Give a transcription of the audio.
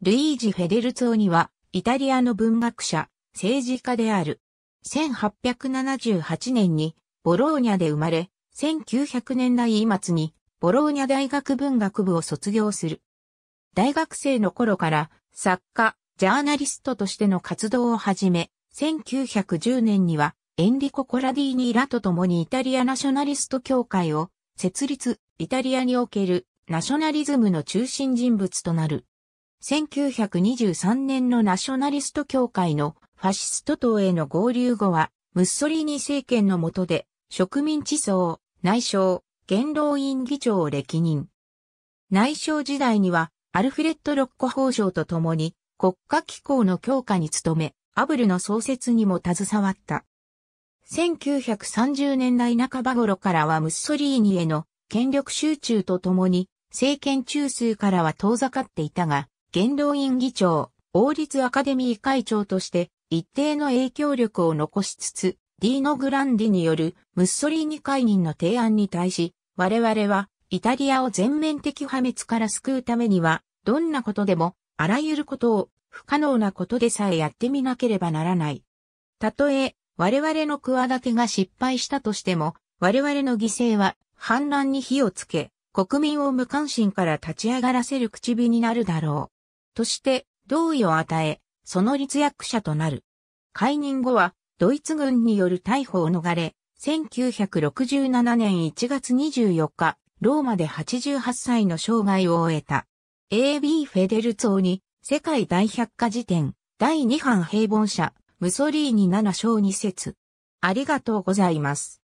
ルイージ・フェデルツォーニは、イタリアの文学者、政治家である。1878年に、ボローニャで生まれ、1900年代末に、ボローニャ大学文学部を卒業する。大学生の頃から、作家、ジャーナリストとしての活動を始め、1910年には、エンリコ・コラディーニらと共にイタリアナショナリスト協会を設立、イタリアにおけるナショナリズムの中心人物となる。1923年のナショナリスト協会のファシスト党への合流後は、ムッソリーニ政権の下で、植民地層、内相、元老院議長を歴任。内相時代には、アルフレッド・ロッコ法相と共に、国家機構の強化に努め、アブルの創設にも携わった。1930年代半ば頃からはムッソリーニへの権力集中とともに、政権中枢からは遠ざかっていたが、元老院議長、王立アカデミー会長として一定の影響力を残しつつ、ディーノ・グランディによるムッソリーニ解任の提案に対し、我々はイタリアを全面的破滅から救うためには、どんなことでも、あらゆることを不可能なことでさえやってみなければならない。たとえ、我々の企てが失敗したとしても、我々の犠牲は反乱に火をつけ、国民を無関心から立ち上がらせる口火になるだろう。として同意を与え、その立役者となる。解任後は、ドイツ軍による逮捕を逃れ、1967年1月24日、ローマで88歳の生涯を終えた。AB フェデルツォに、世界大百科事典、第2版平凡社、ムソリーニ7章2節。ありがとうございます。